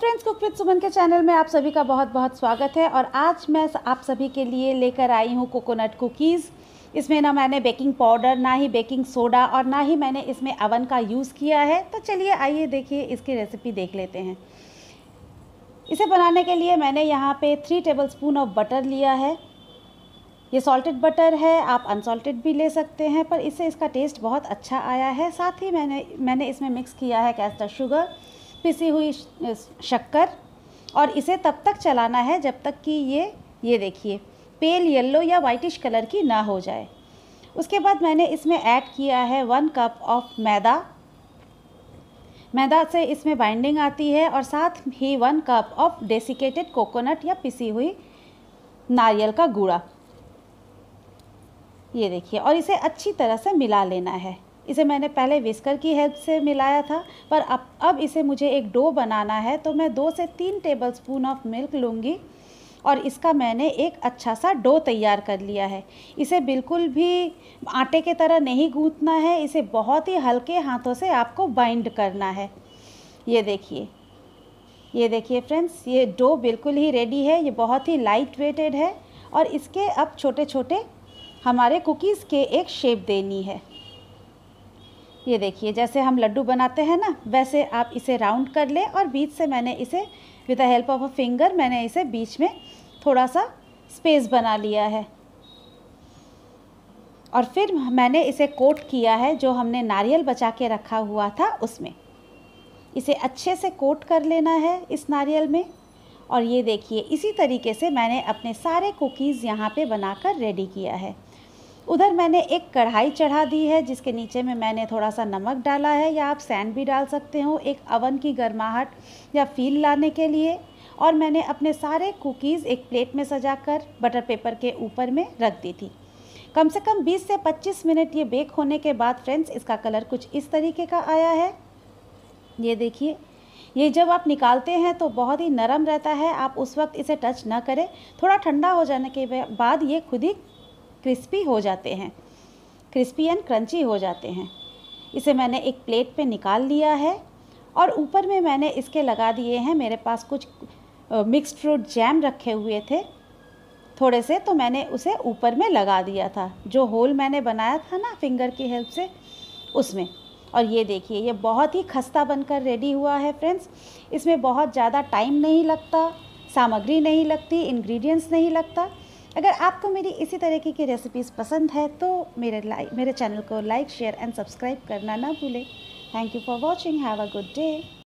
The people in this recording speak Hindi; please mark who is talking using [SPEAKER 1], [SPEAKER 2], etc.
[SPEAKER 1] फ्रेंड्स कुक विद सुमन के चैनल में आप सभी का बहुत बहुत स्वागत है और आज मैं आप सभी के लिए लेकर आई हूँ कोकोनट कुकीज़ इसमें ना मैंने बेकिंग पाउडर ना ही बेकिंग सोडा और ना ही मैंने इसमें अवन का यूज़ किया है तो चलिए आइए देखिए इसकी रेसिपी देख लेते हैं इसे बनाने के लिए मैंने यहाँ पर three tablespoon of butter लिया है ये सॉल्टेड बटर है आप अनसॉल्टेड भी ले सकते हैं पर इससे इसका टेस्ट बहुत अच्छा आया है साथ ही मैंने मैंने इसमें मिक्स किया है कैस्टर शुगर पिसी हुई शक्कर और इसे तब तक चलाना है जब तक कि ये ये देखिए पेल येल्लो या वाइटिश कलर की ना हो जाए उसके बाद मैंने इसमें ऐड किया है वन कप ऑफ मैदा मैदा से इसमें बाइंडिंग आती है और साथ ही one cup of desiccated coconut या पिसी हुई नारियल का गुड़ा ये देखिए और इसे अच्छी तरह से मिला लेना है इसे मैंने पहले विस्कर की हेल्प से मिलाया था पर अब अब इसे मुझे एक डो बनाना है तो मैं दो से तीन टेबल स्पून ऑफ मिल्क लूँगी और इसका मैंने एक अच्छा सा डो तैयार कर लिया है इसे बिल्कुल भी आटे के तरह नहीं गूंथना है इसे बहुत ही हल्के हाथों से आपको बाइंड करना है ये देखिए ये देखिए फ्रेंड्स ये डो बिल्कुल ही रेडी है ये बहुत ही लाइट वेटेड है और इसके अब छोटे छोटे हमारे कुकीज़ के एक शेप देनी है ये देखिए जैसे हम लड्डू बनाते हैं ना वैसे आप इसे राउंड कर लें और बीच से मैंने इसे with the help of a finger मैंने इसे बीच में थोड़ा सा स्पेस बना लिया है और फिर मैंने इसे कोट किया है जो हमने नारियल बचा के रखा हुआ था उसमें इसे अच्छे से कोट कर लेना है इस नारियल में और ये देखिए इसी तरीके से मैंने अपने सारे कुकीज़ यहाँ पे बनाकर रेडी किया है उधर मैंने एक कढ़ाई चढ़ा दी है जिसके नीचे में मैंने थोड़ा सा नमक डाला है या आप सैंड भी डाल सकते हो एक अवन की गर्माहट या फील लाने के लिए और मैंने अपने सारे कुकीज़ एक प्लेट में सजाकर बटर पेपर के ऊपर में रख दी थी कम से कम 20 से 25 मिनट ये बेक होने के बाद फ्रेंड्स इसका कलर कुछ इस तरीके का आया है ये देखिए ये जब आप निकालते हैं तो बहुत ही नरम रहता है आप उस वक्त इसे टच ना करें थोड़ा ठंडा हो जाने के बाद ये खुद ही क्रिस्पी हो जाते हैं क्रिस्पी एंड क्रंची हो जाते हैं इसे मैंने एक प्लेट पे निकाल लिया है और ऊपर में मैंने इसके लगा दिए हैं मेरे पास कुछ मिक्स्ड फ्रूट जैम रखे हुए थे थोड़े से तो मैंने उसे ऊपर में लगा दिया था जो होल मैंने बनाया था ना फिंगर की हेल्प से उसमें और ये देखिए ये बहुत ही खस्ता बनकर रेडी हुआ है फ्रेंड्स इसमें बहुत ज़्यादा टाइम नहीं लगता सामग्री नहीं लगती इंग्रेडिएंट्स नहीं लगता अगर आपको मेरी इसी तरीके की रेसिपीज़ पसंद है तो मेरे लाइक मेरे चैनल को लाइक शेयर एंड सब्सक्राइब करना ना भूलें thank you for watching have a good day